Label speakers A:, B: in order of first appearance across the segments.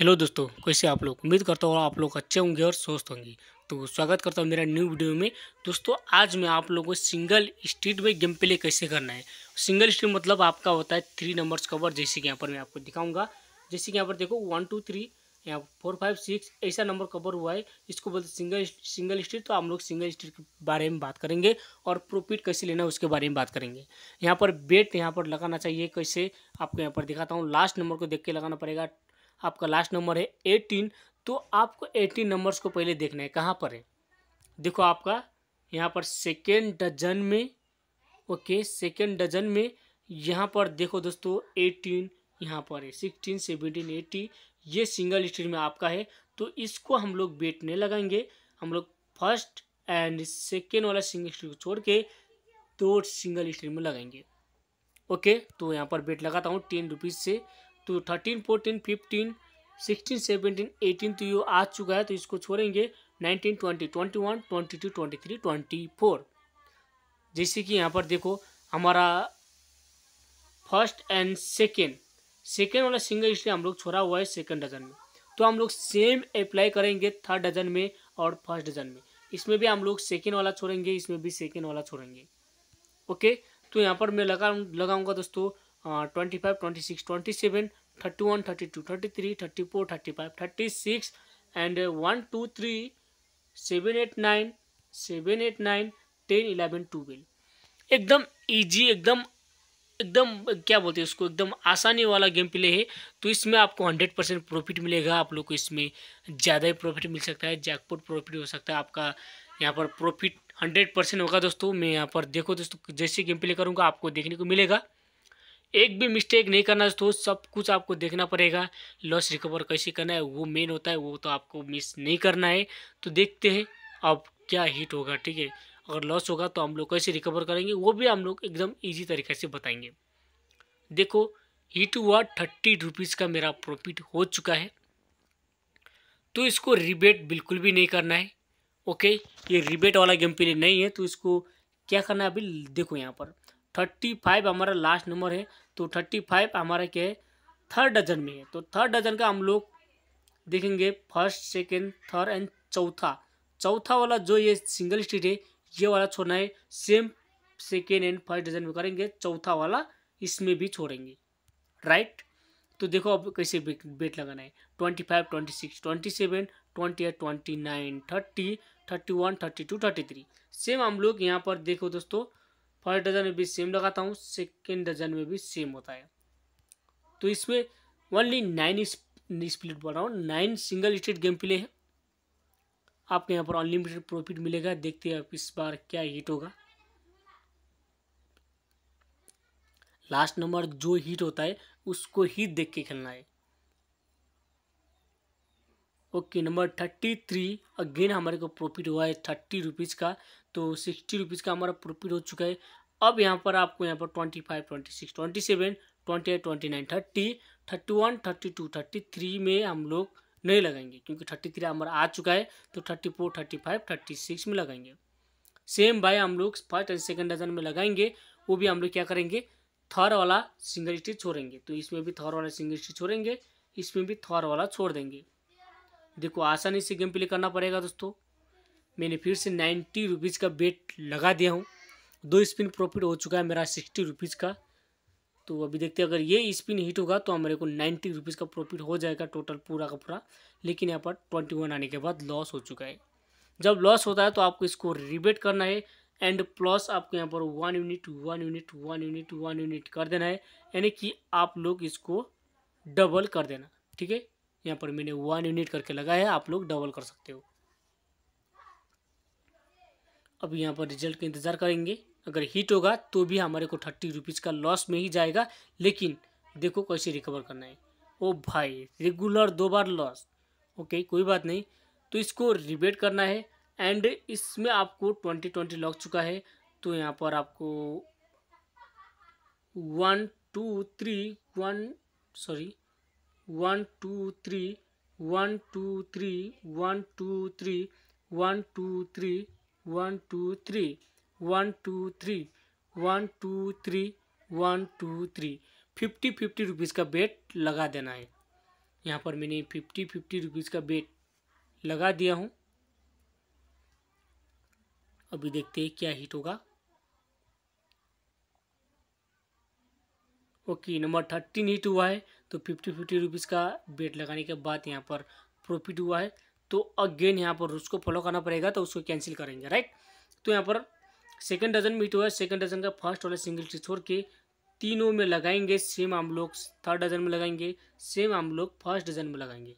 A: hello दोस्तों कैसे आप लोग उम्मीद करता हूँ आप लोग अच्छे होंगे और स्वस्थ होंगे तो स्वागत करता हूँ मेरा न्यू वीडियो में दोस्तों आज मैं आप लोगों को सिंगल स्ट्रीट में गेम प्ले कैसे करना है सिंगल स्ट्रीट मतलब आपका होता है थ्री नंबर्स कवर जैसे कि यहाँ पर मैं आपको दिखाऊंगा जैसे कि यहाँ पर देखो वन टू थ्री यहाँ फोर फाइव सिक्स ऐसा नंबर कवर हुआ है इसको बोलते सिंगल सिंगल स्ट्रीट तो हम लोग सिंगल स्ट्रीट के बारे में बात करेंगे और प्रॉफिट कैसे लेना है उसके बारे में बात करेंगे यहाँ पर बेट यहाँ पर लगाना चाहिए कैसे आपको यहाँ पर दिखाता हूँ लास्ट नंबर को देख के लगाना पड़ेगा आपका लास्ट नंबर है एटीन तो आपको एटीन नंबर्स को पहले देखना है कहाँ पर है देखो आपका यहाँ पर सेकेंड डजन में ओके सेकेंड डजन में यहाँ पर देखो दोस्तों एटीन यहाँ पर है सिक्सटीन सेवनटीन एटी ये सिंगल स्ट्रीट में आपका है तो इसको हम लोग बेट नहीं लगाएंगे हम लोग फर्स्ट एंड सेकेंड वाला सिंगल स्ट्रीट को छोड़ के दो सिंगल स्ट्रीट में लगाएंगे ओके तो यहाँ पर बेट लगाता हूँ टेन रुपीज़ से तो thirteen fourteen fifteen sixteen seventeen eighteen तो ये आ चुका है तो इसको छोड़ेंगे nineteen twenty twenty one twenty two twenty three twenty four जैसे कि यहाँ पर देखो हमारा फर्स्ट एंड सेकेंड सेकेंड वाला सिंगल इसलिए हम लोग छोड़ा हुआ है सेकेंड डजन में तो हम लोग सेम अप्लाई करेंगे थर्ड डजन में और फर्स्ट डजन में इसमें भी हम लोग सेकेंड वाला छोड़ेंगे इसमें भी सेकेंड वाला छोड़ेंगे ओके तो यहाँ पर मैं लगा लगाऊंगा दोस्तों twenty five twenty six twenty seven thirty one thirty two thirty three thirty four thirty five thirty six and one two three seven eight nine seven eight nine ten eleven twelve एकदम easy एकदम एकदम क्या बोलते हैं उसको एकदम आसानी वाला गेम प्ले है तो इसमें आपको हंड्रेड परसेंट प्रॉफिट मिलेगा आप लोग को इसमें ज़्यादा ही प्रॉफिट मिल सकता है जैकपॉट प्रॉफिट हो सकता है आपका यहाँ पर प्रॉफिट हंड्रेड परसेंट होगा दोस्तों मैं यहाँ पर देखो दोस्तों जैसे गेम प्ले करूँगा आपको देखने को मिलेगा एक भी मिस्टेक नहीं करना दोस्तों सब कुछ आपको देखना पड़ेगा लॉस रिकवर कैसे करना है वो मेन होता है वो तो आपको मिस नहीं करना है तो देखते हैं अब क्या हिट होगा ठीक है अगर लॉस होगा तो हम लोग कैसे रिकवर करेंगे वो भी हम लोग एकदम ईजी तरीके से बताएंगे देखो हिट हुआ थर्टी रुपीज़ का मेरा प्रॉफिट हो चुका है तो इसको रिबेट बिल्कुल भी नहीं करना है ओके ये रिबेट वाला गेम पे नहीं है तो इसको क्या करना है अभी देखो यहाँ पर थर्टी फाइव हमारा लास्ट नंबर है तो थर्टी फाइव हमारा क्या है थर्ड डजन में है तो थर्ड डजन का हम लोग देखेंगे फर्स्ट सेकेंड थर्ड एंड चौथा चौथा वाला जो ये सिंगल स्टेट है ये वाला छोड़ना है same second and first dozen में करेंगे चौथा वाला इसमें भी छोड़ेंगे राइट तो देखो अब कैसे बेट लगाना है twenty five twenty six twenty seven twenty eight twenty nine thirty thirty one thirty two thirty three same हम लोग यहाँ पर देखो दोस्तों फर्स्ट डजन में भी सेम लगाता हूँ सेकेंड डजन में भी सेम होता है तो इसमें ओनली नाइन स्प्लिट हूँ nine single state game play है आपको यहाँ पर अनलिमिटेड प्रॉफिट मिलेगा देखते हैं आप इस बार क्या हिट होगा लास्ट नंबर जो हिट होता है उसको ही देख के खेलना है okay number thirty three again हमारे को प्रॉफिट हुआ है थर्टी रुपीज़ का तो सिक्सटी रुपीज़ का हमारा प्रॉफिट हो चुका है अब यहाँ पर आपको यहाँ पर twenty five twenty six twenty seven twenty eight twenty nine thirty thirty one thirty two thirty three में हम लोग नहीं लगाएंगे क्योंकि थर्टी थ्री हमारा आ चुका है तो thirty four thirty five thirty six में लगाएंगे सेम बाय हम लोग फर्स्ट एंड सेकेंड डजन में लगाएंगे वो भी हम लोग क्या करेंगे थर्ड वाला सिंगल स्टिच छोड़ेंगे तो इसमें भी थर्ड वाला सिंगल स्टिच छोड़ेंगे इसमें भी थर्ड वाला छोड़ देंगे देखो आसानी से गेम प्ले करना पड़ेगा दोस्तों मैंने फिर से नाइन्टी रुपीज़ का बेट लगा दिया हूँ दो स्पिन प्रॉफिट हो चुका है मेरा सिक्सटी रुपीज़ का तो अभी देखते हैं अगर ये स्पिन हिट होगा तो हमारे को नाइन्टी रुपीज़ का प्रॉफिट हो जाएगा टोटल पूरा का पूरा लेकिन यहाँ पर ट्वेंटी वन आने के बाद लॉस हो चुका है जब लॉस होता है तो आपको इसको रिबेट करना है एंड प्लस आपको यहाँ पर one unit one unit one unit one unit कर देना है यानी कि आप लोग इसको डबल कर देना ठीक है यहाँ पर मैंने वन यूनिट करके लगाया है आप लोग डबल कर सकते हो अब यहाँ पर रिजल्ट का इंतज़ार करेंगे अगर हिट होगा तो भी हमारे को थर्टी रुपीज़ का लॉस में ही जाएगा लेकिन देखो कैसे रिकवर करना है ओ भाई रेगुलर दो बार लॉस ओके कोई बात नहीं तो इसको रिबेट करना है एंड इसमें आपको ट्वेंटी ट्वेंटी लग चुका है तो यहाँ पर आपको one two three one sorry one two three one two three one two three one two three one two three one two three one two three one two three fifty fifty rupees का bet लगा देना है यहाँ पर मैंने fifty fifty rupees का bet लगा दिया हूँ अभी देखते हैं क्या हिट होगा ओके नंबर थर्टीन हिट हुआ है तो फिफ्टी फिफ्टी रुपीज़ का बेट लगाने के बाद यहाँ पर प्रॉफिट हुआ है तो अगेन यहाँ पर उसको फॉलो करना पड़ेगा तो उसको कैंसिल करेंगे राइट तो यहाँ पर सेकेंड डजन मीट हुआ सेकेंड डजन का फर्स्ट वाला सिंगल छोड़ के तीनों में लगाएंगे सेम हम लोग थर्ड डजन में लगाएंगे सेम हम लोग फर्स्ट डजन में लगाएंगे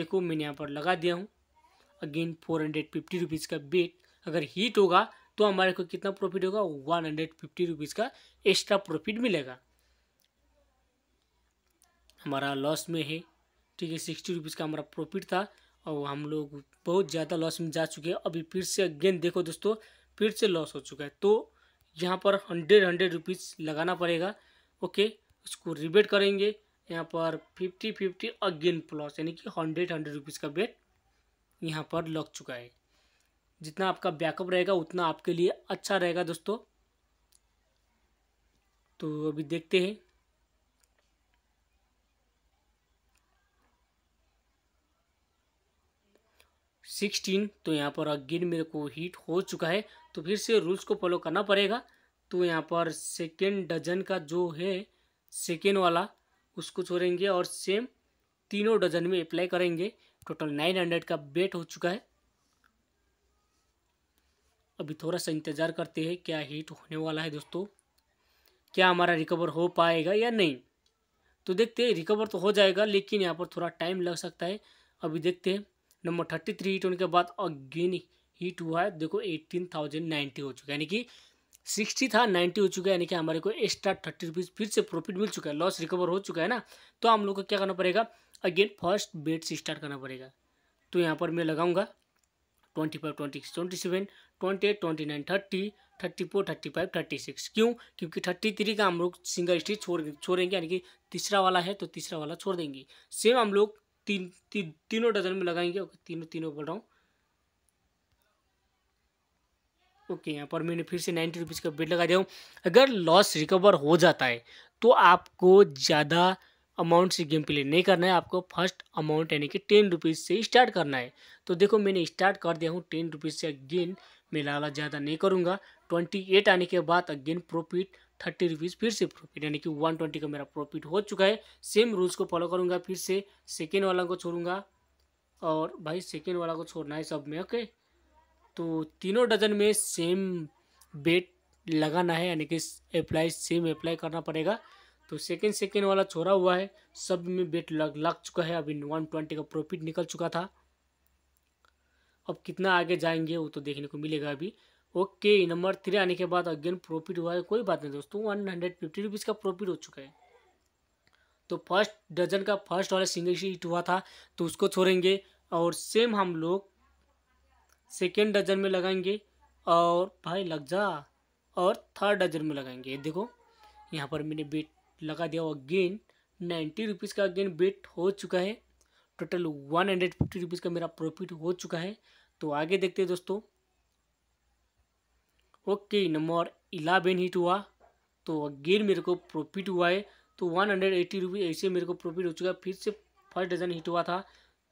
A: देखो मैंने यहाँ पर लगा दिया हूँ again four hundred fifty rupees का बेट अगर हीट होगा तो हमारे को कितना प्रॉफिट होगा वन हंड्रेड फिफ्टी रुपीज़ का एक्स्ट्रा प्रॉफिट मिलेगा हमारा लॉस में है ठीक है सिक्सटी रुपीज़ का हमारा प्रॉफिट था और हम लोग बहुत ज़्यादा लॉस में जा चुके हैं अभी फिर से अगेन देखो दोस्तों फिर से लॉस हो चुका है तो यहाँ पर हंड्रेड हंड्रेड रुपीज़ लगाना पड़ेगा ओके उसको रिबेट करेंगे यहाँ पर फिफ्टी फिफ्टी अगेन प्लस यानी कि हंड्रेड हंड्रेड रुपीज़ का बेट यहाँ पर लग चुका है जितना आपका बैकअप रहेगा उतना आपके लिए अच्छा रहेगा दोस्तों तो अभी देखते हैं सिक्सटीन तो यहाँ पर अगेन मेरे को हीट हो चुका है तो फिर से रूल्स को फॉलो करना पड़ेगा तो यहाँ पर सेकेंड डजन का जो है सेकेंड वाला उसको छोड़ेंगे और सेम तीनों डजन में अप्लाई करेंगे टोटल नाइन हंड्रेड का बेट हो चुका है अभी थोड़ा सा इंतज़ार करते हैं क्या हीट होने वाला है दोस्तों क्या हमारा रिकवर हो पाएगा या नहीं तो देखते हैं रिकवर तो हो जाएगा लेकिन यहाँ पर थोड़ा टाइम लग सकता है अभी देखते हैं नंबर थर्टी थ्री हिट होने के बाद अगेन हिट हुआ है देखो एट्टीन थाउजेंड नाइन्टी हो चुका है यानी कि सिक्सटी था नाइन्टी हो चुका है यानी कि हमारे को एक्स्ट्रा थर्टी रुपीज़ फिर से प्रॉफिट मिल चुका है लॉस रिकवर हो चुका है ना तो हम लोग को क्या करना पड़ेगा अगेन फर्स्ट बेट से स्टार्ट करना पड़ेगा तो यहाँ पर मैं लगाऊंगा twenty five twenty six twenty seven twenty eight twenty nine thirty thirty four thirty five thirty six क्यों क्योंकि थर्टी थ्री का हम लोग सिंगल स्टेज छोड़ छोड़ेंगे यानी कि तीसरा वाला है तो तीसरा वाला छोड़ देंगे सेम हम लोग तीन ती, तीनों डजन में लगाएंगे ओके तीनों तीनों बोल रहा हूँ ओके यहाँ पर मैंने फिर से नाइन्टी रुपीज़ का बिल लगा दिया हूँ अगर लॉस रिकवर हो जाता है तो आपको ज़्यादा अमाउंट से गेम प्ले नहीं करना है आपको फर्स्ट अमाउंट यानी कि टेन रुपीज़ से स्टार्ट करना है तो देखो मैंने स्टार्ट कर दिया हूँ टेन रुपीज़ से अगेन मैं लाला ज़्यादा नहीं करूँगा ट्वेंटी एट आने के बाद अगेन प्रॉफिट थर्टी रुपीज़ फिर से प्रॉफिट यानी कि वन ट्वेंटी का मेरा प्रॉफिट हो चुका है सेम रूल्स को फॉलो करूँगा फिर से सेकेंड वाला को छोड़ूंगा और भाई सेकेंड वाला को छोड़ना है सब में ओके तो तीनों डजन में सेम बेट लगाना है यानी कि अप्लाई सेम अप्लाई करना पड़ेगा तो सेकेंड सेकेंड वाला छोड़ा हुआ है सब में बेट लग लग चुका है अभी वन ट्वेंटी का प्रॉफिट निकल चुका था अब कितना आगे जाएंगे वो तो देखने को मिलेगा अभी ओके नंबर थ्री आने के बाद अगेन प्रॉफिट हुआ है कोई बात नहीं दोस्तों वन हंड्रेड फिफ्टी रुपीज़ का प्रॉफिट हो चुका है तो फर्स्ट डजन का फर्स्ट वाला सिंगल शीट हुआ था तो उसको छोड़ेंगे और सेम हम लोग सेकेंड डजन में लगाएंगे और भाई लग जा और थर्ड डजन में लगाएंगे देखो यहाँ पर मैंने बेट लगा दिया अगेन नाइन्टी रुपीज़ का अगेन बेट हो चुका है total one hundred fifty rupees का मेरा प्रॉफिट हो चुका है तो आगे देखते हैं दोस्तों ओके नंबर इलेवन हिट हुआ तो अगेन मेरे को प्रॉफिट हुआ है तो वन हंड्रेड एट्टी रुपीज़ ऐसे मेरे को प्रॉफिट हो चुका है फिर से फर्स्ट डजन हिट हुआ था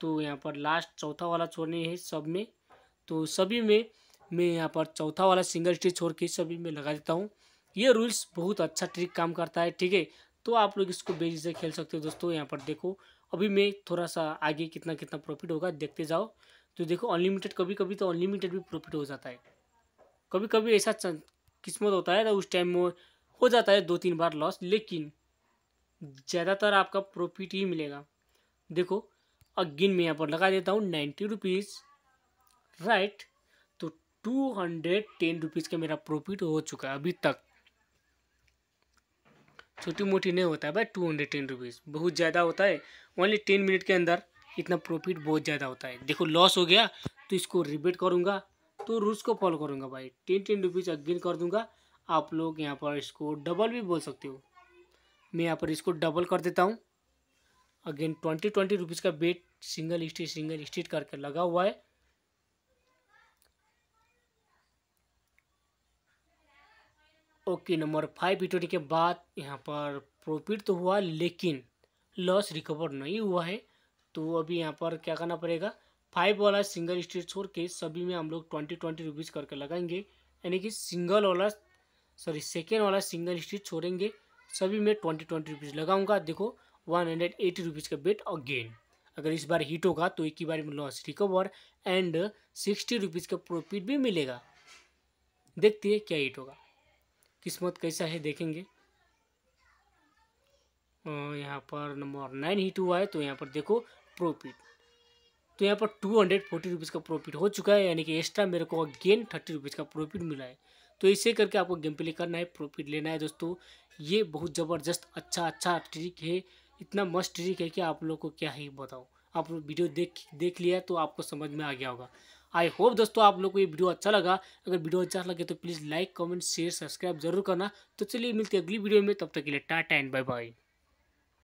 A: तो यहाँ पर लास्ट चौथा वाला छोड़ने है सब में तो सभी में मैं यहाँ पर चौथा वाला सिंगल स्टेज छोड़ के सभी में लगा देता हूँ ये रूल्स बहुत अच्छा ट्रिक काम करता है ठीक है तो आप लोग इसको बेजी से खेल सकते हो दोस्तों यहाँ पर देखो अभी मैं थोड़ा सा आगे कितना कितना प्रॉफिट होगा देखते जाओ तो देखो अनलिमिटेड कभी कभी तो अनलिमिटेड भी प्रॉफिट हो जाता है कभी कभी ऐसा किस्मत होता है तो उस टाइम में हो जाता है दो तीन बार लॉस लेकिन ज़्यादातर आपका प्रॉफिट ही मिलेगा देखो अगेन मैं यहाँ पर लगा देता हूँ नाइन्टी रुपीज़ राइट तो टू हंड्रेड टेन रुपीज़ का मेरा प्रॉफिट हो चुका है अभी तक छोटी मोटी नहीं होता है भाई टू हंड्रेड टेन रुपीज़ बहुत ज़्यादा होता है ओनली टेन मिनट के अंदर इतना प्रॉफिट बहुत ज़्यादा होता है देखो लॉस हो गया तो इसको रिबेट करूँगा तो रूल्स को फॉलो करूँगा भाई टेन टेन रुपीज़ अगेन कर दूंगा आप लोग यहाँ पर इसको डबल भी बोल सकते हो मैं यहाँ पर इसको डबल कर देता हूँ अगेन ट्वेंटी ट्वेंटी रुपीज़ का bet single state single state करके लगा हुआ है ओके नंबर फाइव इटोरी के बाद यहाँ पर प्रॉफिट तो हुआ लेकिन लॉस रिकवर नहीं हुआ है तो अभी यहाँ पर क्या करना पड़ेगा फाइव वाला सिंगल स्ट्रीट छोड़ के सभी में हम लोग ट्वेंटी ट्वेंटी रुपीज़ करके लगाएंगे यानी कि सिंगल वाला सॉरी सेकेंड वाला सिंगल स्ट्रीट छोड़ेंगे सभी में ट्वेंटी ट्वेंटी रुपीज़ लगाऊंगा देखो वन हंड्रेड एटी रुपीज़ का बेट अगेन अगर इस बार हिट होगा तो एक ही बार में loss recover and sixty rupees का प्रॉफिट भी मिलेगा देखते हैं क्या हिट होगा किस्मत कैसा है देखेंगे यहाँ पर नंबर नाइन हिट हुआ है तो यहाँ पर देखो प्रॉफिट तो यहाँ पर टू हंड्रेड फोर्टी रुपीज़ का प्रॉफिट हो चुका है यानी कि एक्स्ट्रा मेरे को अगेन थर्टी रुपीज़ का प्रॉफिट मिला है तो इसे करके आपको गेम प्ले करना है प्रॉफिट लेना है दोस्तों ये बहुत ज़बरदस्त अच्छा अच्छा ट्रिक है इतना मस्त ट्रिक है कि आप लोग को क्या है बताओ आप लोग वीडियो देख देख लिया तो आपको समझ में आ गया होगा आई होप दोस्तों आप लोग को ये वीडियो अच्छा लगा अगर वीडियो अच्छा लगे तो please like comment share subscribe जरूर करना तो चलिए मिलते हैं अगली वीडियो में तब तक के लिए टाटा एंड बाय बाय